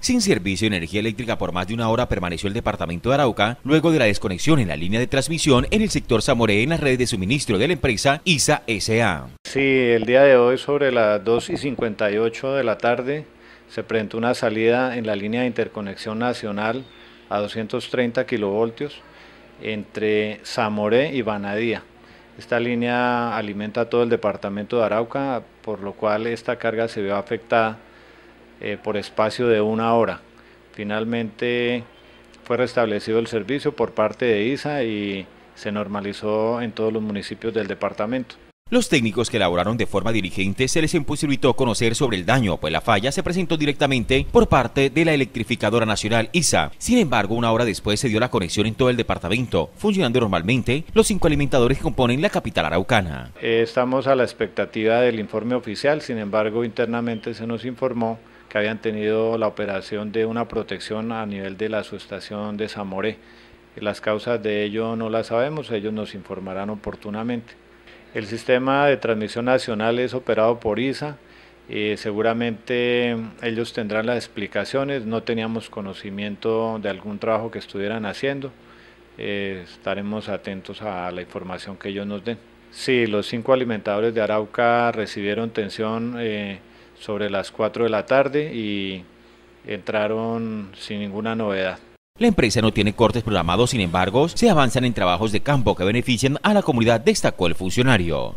Sin servicio de energía eléctrica por más de una hora permaneció el departamento de Arauca luego de la desconexión en la línea de transmisión en el sector Zamoré en las redes de suministro de la empresa ISA SA. Sí, el día de hoy sobre las 2 y 58 de la tarde se presentó una salida en la línea de interconexión nacional a 230 kilovoltios entre Zamoré y Banadía. Esta línea alimenta todo el departamento de Arauca, por lo cual esta carga se vio afectada eh, por espacio de una hora. Finalmente fue restablecido el servicio por parte de ISA y se normalizó en todos los municipios del departamento. Los técnicos que elaboraron de forma dirigente se les imposibilitó conocer sobre el daño, pues la falla se presentó directamente por parte de la electrificadora nacional ISA. Sin embargo, una hora después se dio la conexión en todo el departamento, funcionando normalmente los cinco alimentadores que componen la capital araucana. Eh, estamos a la expectativa del informe oficial, sin embargo, internamente se nos informó que habían tenido la operación de una protección a nivel de la subestación de Zamoré. Las causas de ello no las sabemos, ellos nos informarán oportunamente. El sistema de transmisión nacional es operado por ISA, eh, seguramente ellos tendrán las explicaciones, no teníamos conocimiento de algún trabajo que estuvieran haciendo, eh, estaremos atentos a la información que ellos nos den. Sí, los cinco alimentadores de Arauca recibieron tensión. Eh, sobre las 4 de la tarde y entraron sin ninguna novedad. La empresa no tiene cortes programados, sin embargo, se avanzan en trabajos de campo que benefician a la comunidad, destacó el funcionario.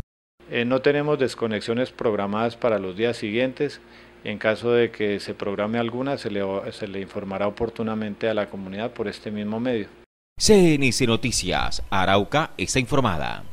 Eh, no tenemos desconexiones programadas para los días siguientes. En caso de que se programe alguna, se le, se le informará oportunamente a la comunidad por este mismo medio. CNC Noticias, Arauca está informada.